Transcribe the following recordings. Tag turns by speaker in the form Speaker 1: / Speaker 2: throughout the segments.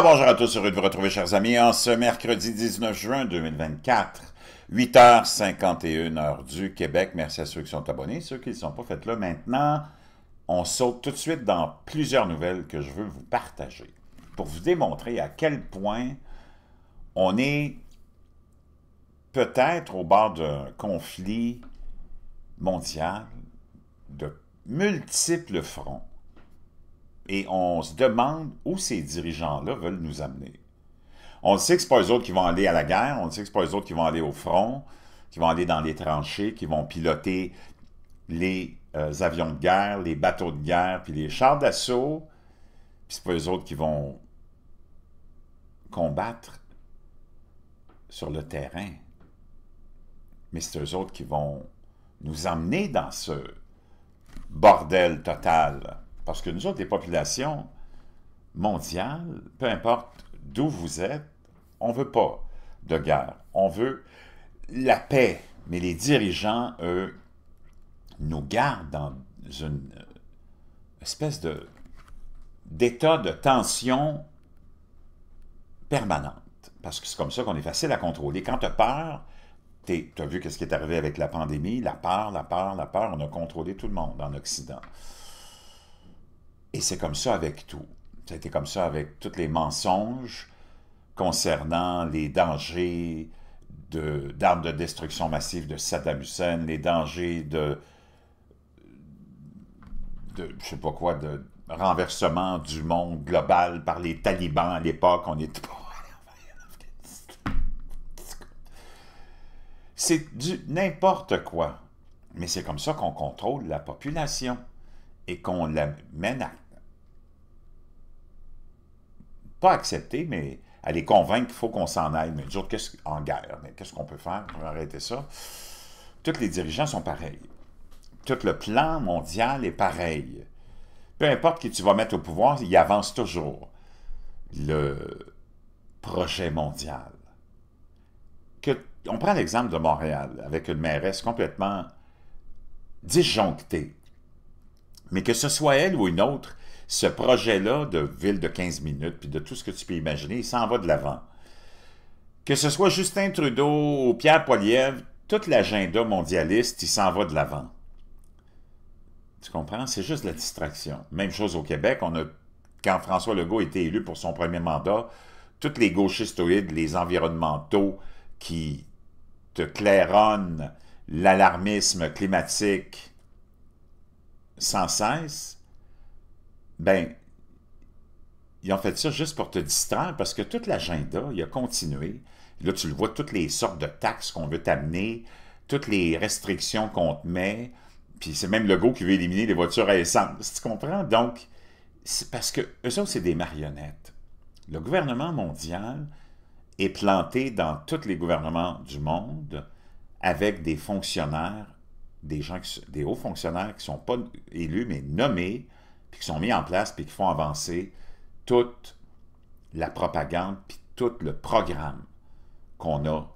Speaker 1: bonjour à tous, heureux de vous retrouver, chers amis, en ce mercredi 19 juin 2024. 8h51 heure du Québec. Merci à ceux qui sont abonnés. Ceux qui ne sont pas, faites là maintenant. On saute tout de suite dans plusieurs nouvelles que je veux vous partager pour vous démontrer à quel point on est peut-être au bord d'un conflit mondial de multiples fronts. Et on se demande où ces dirigeants-là veulent nous amener. On sait que ce pas eux autres qui vont aller à la guerre, on sait que ce pas eux autres qui vont aller au front, qui vont aller dans les tranchées, qui vont piloter les euh, avions de guerre, les bateaux de guerre, puis les chars d'assaut. Puis ce pas eux autres qui vont combattre sur le terrain. Mais c'est eux autres qui vont nous amener dans ce bordel total. Parce que nous autres, les populations mondiales, peu importe d'où vous êtes, on ne veut pas de guerre. On veut la paix. Mais les dirigeants, eux, nous gardent dans une espèce de d'état de tension permanente. Parce que c'est comme ça qu'on est facile à contrôler. Quand tu as peur, tu as vu quest ce qui est arrivé avec la pandémie, la peur, la peur, la peur, on a contrôlé tout le monde en Occident. Et c'est comme ça avec tout. Ça a été comme ça avec tous les mensonges concernant les dangers d'armes de, destruction massive de Saddam Hussein, les dangers de, de je sais pas quoi, de renversement du monde global par les talibans à l'époque. On était C'est du n'importe quoi. Mais c'est comme ça qu'on contrôle la population et qu'on la mène à pas accepter, mais à les convaincre qu'il faut qu'on s'en aille. Mais toujours qu'est-ce, en guerre, mais qu'est-ce qu'on peut faire pour arrêter ça? Tous les dirigeants sont pareils. Tout le plan mondial est pareil. Peu importe qui tu vas mettre au pouvoir, il avance toujours. Le projet mondial. Que, on prend l'exemple de Montréal, avec une mairesse complètement disjonctée. Mais que ce soit elle ou une autre, ce projet-là de ville de 15 minutes, puis de tout ce que tu peux imaginer, il s'en va de l'avant. Que ce soit Justin Trudeau ou Pierre Poilievre, toute l'agenda mondialiste, il s'en va de l'avant. Tu comprends? C'est juste la distraction. Même chose au Québec. quand François Legault a été élu pour son premier mandat, tous les gauchistoïdes, les environnementaux qui te claironnent l'alarmisme climatique sans cesse, ben, ils ont fait ça juste pour te distraire parce que tout l'agenda, il a continué. Là, tu le vois, toutes les sortes de taxes qu'on veut t'amener, toutes les restrictions qu'on te met, puis c'est même le go qui veut éliminer les voitures à essence. Tu comprends? Donc, c'est parce que eux autres, c'est des marionnettes. Le gouvernement mondial est planté dans tous les gouvernements du monde avec des fonctionnaires, des gens, des hauts fonctionnaires qui ne sont pas élus, mais nommés puis qui sont mis en place, puis qui font avancer toute la propagande, puis tout le programme qu'on a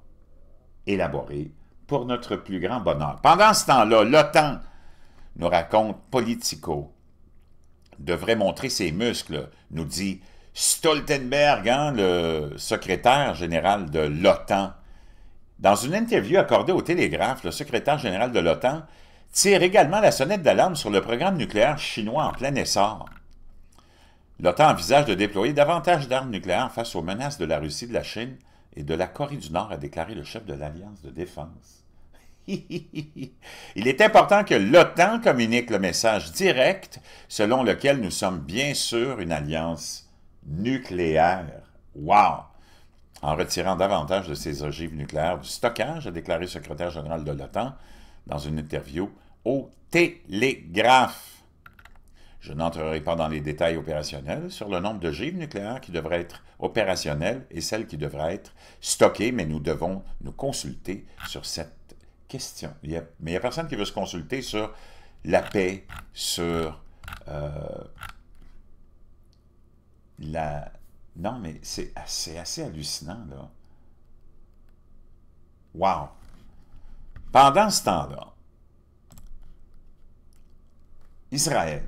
Speaker 1: élaboré pour notre plus grand bonheur. Pendant ce temps-là, l'OTAN nous raconte Politico devrait montrer ses muscles, nous dit Stoltenberg, hein, le secrétaire général de l'OTAN. Dans une interview accordée au Télégraphe, le secrétaire général de l'OTAN tire également la sonnette d'alarme sur le programme nucléaire chinois en plein essor. L'OTAN envisage de déployer davantage d'armes nucléaires face aux menaces de la Russie, de la Chine et de la Corée du Nord, a déclaré le chef de l'Alliance de défense. Il est important que l'OTAN communique le message direct selon lequel nous sommes bien sûr une alliance nucléaire. Wow! En retirant davantage de ses ogives nucléaires du stockage, a déclaré le secrétaire général de l'OTAN dans une interview au télégraphe. Je n'entrerai pas dans les détails opérationnels sur le nombre de gives nucléaires qui devraient être opérationnelles et celles qui devraient être stockées, mais nous devons nous consulter sur cette question. Il mais il n'y a personne qui veut se consulter sur la paix, sur euh, la... Non, mais c'est assez, assez hallucinant, là. Wow! Pendant ce temps-là, Israël.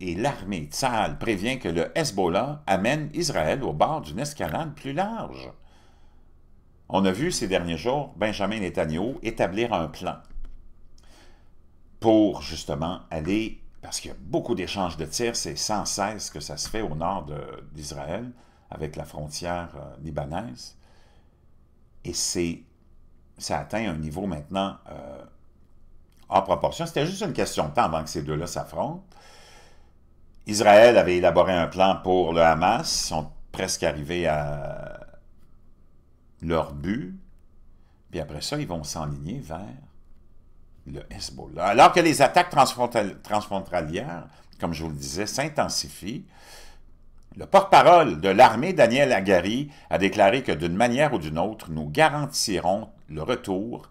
Speaker 1: Et l'armée tsahal prévient que le Hezbollah amène Israël au bord d'une escalade plus large. On a vu ces derniers jours Benjamin Netanyahu établir un plan pour justement aller, parce qu'il y a beaucoup d'échanges de tirs, c'est sans cesse que ça se fait au nord d'Israël, avec la frontière euh, libanaise, et c'est ça atteint un niveau maintenant euh, en proportion. C'était juste une question de temps avant que ces deux-là s'affrontent. Israël avait élaboré un plan pour le Hamas. Ils sont presque arrivés à leur but. Puis après ça, ils vont s'enligner vers le Hezbollah. Alors que les attaques transfrontalières, comme je vous le disais, s'intensifient, le porte-parole de l'armée, Daniel Agari, a déclaré que d'une manière ou d'une autre, nous garantirons le retour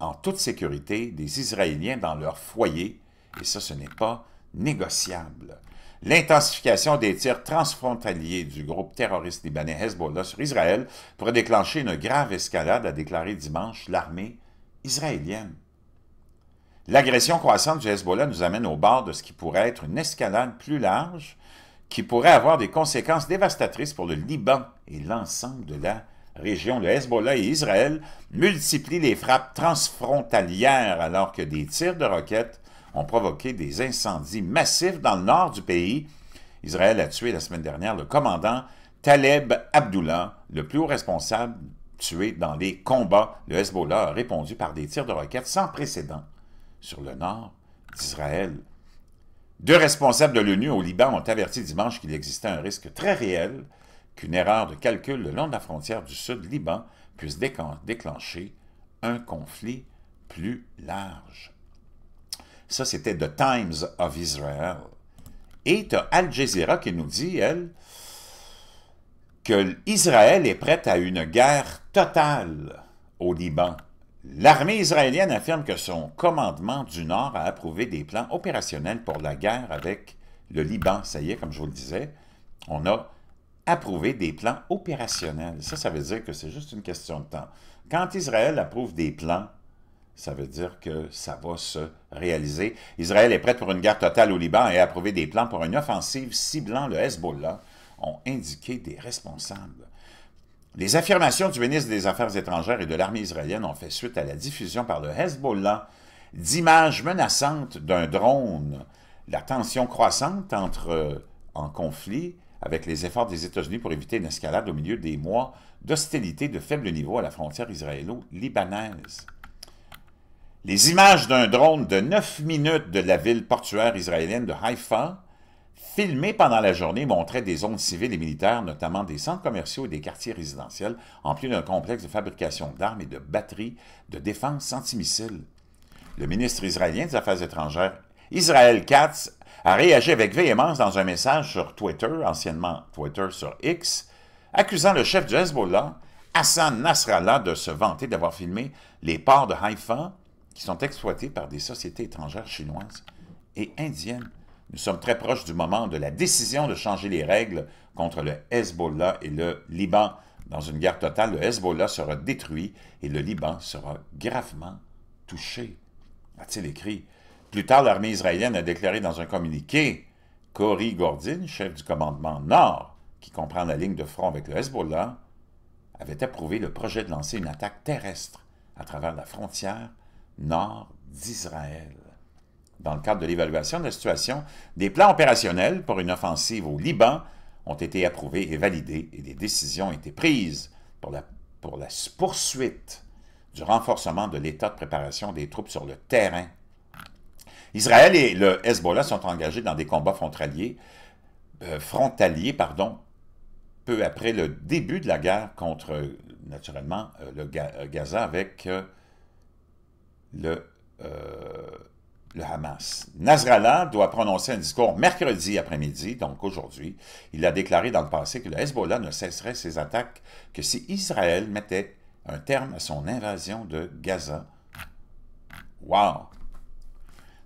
Speaker 1: en toute sécurité des Israéliens dans leur foyer, et ça, ce n'est pas négociable. L'intensification des tirs transfrontaliers du groupe terroriste libanais Hezbollah sur Israël pourrait déclencher une grave escalade, a déclaré dimanche l'armée israélienne. L'agression croissante du Hezbollah nous amène au bord de ce qui pourrait être une escalade plus large qui pourrait avoir des conséquences dévastatrices pour le Liban et l'ensemble de la région, de Hezbollah et Israël multiplient les frappes transfrontalières alors que des tirs de roquettes ont provoqué des incendies massifs dans le nord du pays. Israël a tué la semaine dernière le commandant Taleb Abdullah, le plus haut responsable tué dans les combats. Le Hezbollah a répondu par des tirs de roquettes sans précédent sur le nord d'Israël. Deux responsables de l'ONU au Liban ont averti dimanche qu'il existait un risque très réel qu'une erreur de calcul le long de la frontière du Sud-Liban puisse déclencher un conflit plus large. Ça, c'était The Times of Israel. Et tu Al Jazeera qui nous dit, elle, que Israël est prête à une guerre totale au Liban. L'armée israélienne affirme que son commandement du Nord a approuvé des plans opérationnels pour la guerre avec le Liban. Ça y est, comme je vous le disais, on a approuver des plans opérationnels. Ça, ça veut dire que c'est juste une question de temps. Quand Israël approuve des plans, ça veut dire que ça va se réaliser. Israël est prêt pour une guerre totale au Liban et a approuvé des plans pour une offensive ciblant le Hezbollah, ont indiqué des responsables. Les affirmations du ministre des Affaires étrangères et de l'armée israélienne ont fait suite à la diffusion par le Hezbollah d'images menaçantes d'un drone. La tension croissante entre euh, en conflit avec les efforts des États-Unis pour éviter une escalade au milieu des mois d'hostilité de faible niveau à la frontière israélo-libanaise. Les images d'un drone de 9 minutes de la ville portuaire israélienne de Haïfa, filmées pendant la journée, montraient des zones civiles et militaires, notamment des centres commerciaux et des quartiers résidentiels, en plus d'un complexe de fabrication d'armes et de batteries de défense antimissiles. Le ministre israélien des Affaires étrangères Israël Katz a réagi avec véhémence dans un message sur Twitter, anciennement Twitter sur X, accusant le chef du Hezbollah, Hassan Nasrallah, de se vanter d'avoir filmé les ports de Haïfa qui sont exploités par des sociétés étrangères chinoises et indiennes. Nous sommes très proches du moment de la décision de changer les règles contre le Hezbollah et le Liban. Dans une guerre totale, le Hezbollah sera détruit et le Liban sera gravement touché, a-t-il écrit. Plus tard, l'armée israélienne a déclaré dans un communiqué qu'Ori Gordine, chef du commandement Nord, qui comprend la ligne de front avec le Hezbollah, avait approuvé le projet de lancer une attaque terrestre à travers la frontière nord d'Israël. Dans le cadre de l'évaluation de la situation, des plans opérationnels pour une offensive au Liban ont été approuvés et validés et des décisions ont été prises pour la, pour la poursuite du renforcement de l'état de préparation des troupes sur le terrain Israël et le Hezbollah sont engagés dans des combats frontaliers, euh, frontaliers pardon, peu après le début de la guerre contre, naturellement, euh, le euh, Gaza avec le, le Hamas. Nasrallah doit prononcer un discours mercredi après-midi, donc aujourd'hui. Il a déclaré dans le passé que le Hezbollah ne cesserait ses attaques que si Israël mettait un terme à son invasion de Gaza. Wow!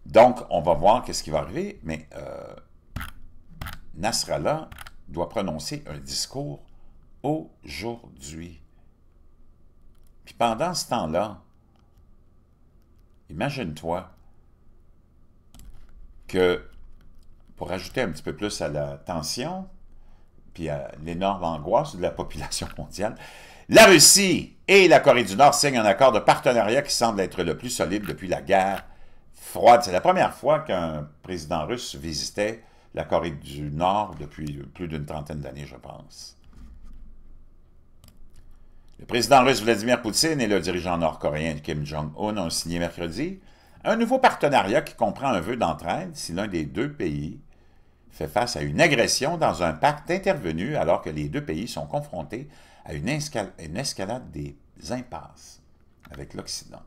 Speaker 1: Donc, on va voir qu'est-ce qui va arriver, mais euh, Nasrallah doit prononcer un discours aujourd'hui. Puis pendant ce temps-là, imagine-toi que, pour ajouter un petit peu plus à la tension, puis à l'énorme angoisse de la population mondiale, la Russie et la Corée du Nord signent un accord de partenariat qui semble être le plus solide depuis la guerre froide. C'est la première fois qu'un président russe visitait la Corée du Nord depuis plus d'une trentaine d'années, je pense. Le président russe Vladimir Poutine et le dirigeant nord-coréen Kim Jong-un ont signé mercredi un nouveau partenariat qui comprend un vœu d'entraide si l'un des deux pays fait face à une agression dans un pacte intervenu alors que les deux pays sont confrontés à une, une escalade des impasses avec l'Occident.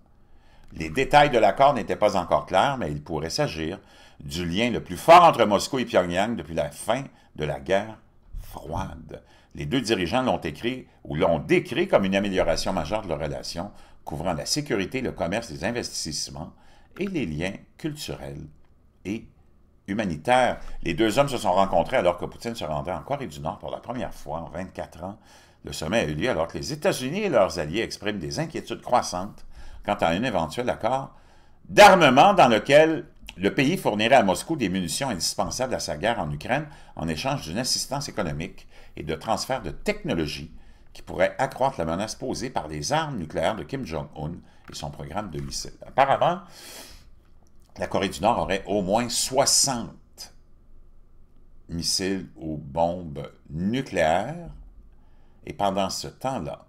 Speaker 1: Les détails de l'accord n'étaient pas encore clairs, mais il pourrait s'agir du lien le plus fort entre Moscou et Pyongyang depuis la fin de la guerre froide. Les deux dirigeants l'ont écrit ou l'ont décrit comme une amélioration majeure de leurs relations, couvrant la sécurité, le commerce, les investissements et les liens culturels et humanitaires. Les deux hommes se sont rencontrés alors que Poutine se rendait en Corée du Nord pour la première fois en 24 ans. Le sommet a eu lieu alors que les États-Unis et leurs alliés expriment des inquiétudes croissantes quant à un éventuel accord d'armement dans lequel le pays fournirait à Moscou des munitions indispensables à sa guerre en Ukraine en échange d'une assistance économique et de transfert de technologies qui pourraient accroître la menace posée par les armes nucléaires de Kim Jong-un et son programme de missiles. Apparemment, la Corée du Nord aurait au moins 60 missiles ou bombes nucléaires. Et pendant ce temps-là,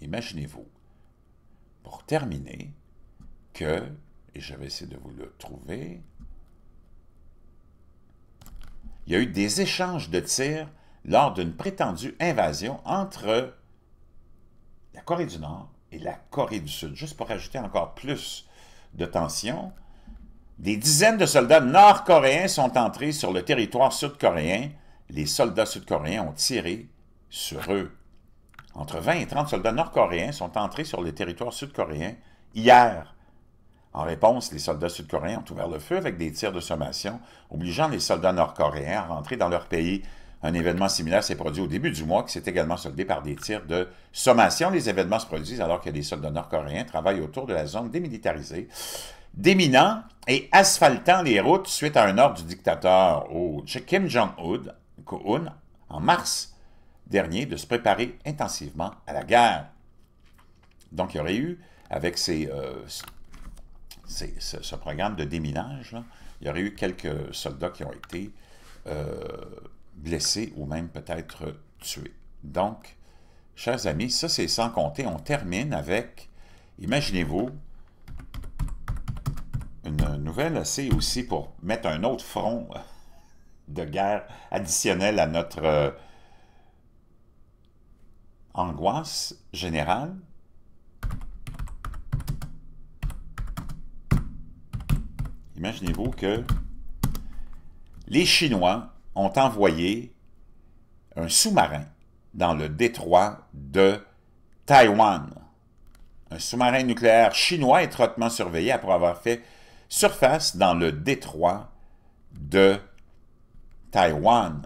Speaker 1: imaginez-vous, pour terminer, que, et je vais essayer de vous le trouver, il y a eu des échanges de tirs lors d'une prétendue invasion entre la Corée du Nord et la Corée du Sud. Juste pour ajouter encore plus de tension, des dizaines de soldats nord-coréens sont entrés sur le territoire sud-coréen. Les soldats sud-coréens ont tiré sur eux. Entre 20 et 30 soldats nord-coréens sont entrés sur le territoire sud-coréen hier. En réponse, les soldats sud-coréens ont ouvert le feu avec des tirs de sommation, obligeant les soldats nord-coréens à rentrer dans leur pays. Un événement similaire s'est produit au début du mois, qui s'est également soldé par des tirs de sommation. Les événements se produisent alors que les soldats nord-coréens travaillent autour de la zone démilitarisée, déminant et asphaltant les routes suite à un ordre du dictateur au Kim Jong-un en mars dernier de se préparer intensivement à la guerre. Donc, il y aurait eu, avec euh, ce, programme de déminage, il y aurait eu quelques soldats qui ont été euh, blessés ou même peut-être tués. Donc, chers amis, ça c'est sans compter. On termine avec, imaginez-vous, une nouvelle assez aussi pour mettre un autre front de guerre additionnel à notre... Euh, angoisse générale. Imaginez-vous que les Chinois ont envoyé un sous-marin dans le détroit de Taïwan. Un sous-marin nucléaire chinois étroitement surveillé après avoir fait surface dans le détroit de Taïwan.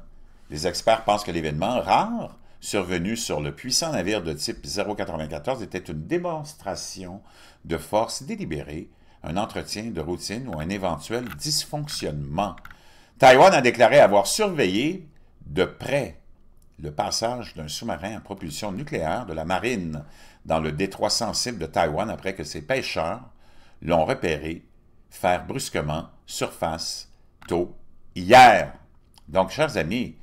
Speaker 1: Les experts pensent que l'événement rare survenu sur le puissant navire de type 094 était une démonstration de force délibérée, un entretien de routine ou un éventuel dysfonctionnement. Taïwan a déclaré avoir surveillé de près le passage d'un sous-marin à propulsion nucléaire de la marine dans le détroit sensible de Taïwan après que ses pêcheurs l'ont repéré faire brusquement surface tôt hier. Donc, chers amis,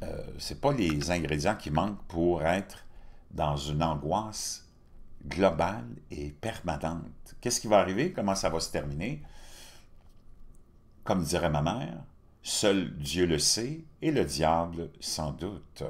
Speaker 1: ce euh, c'est pas les ingrédients qui manquent pour être dans une angoisse globale et permanente. Qu'est-ce qui va arriver? Comment ça va se terminer? Comme dirait ma mère, seul Dieu le sait et le diable sans doute.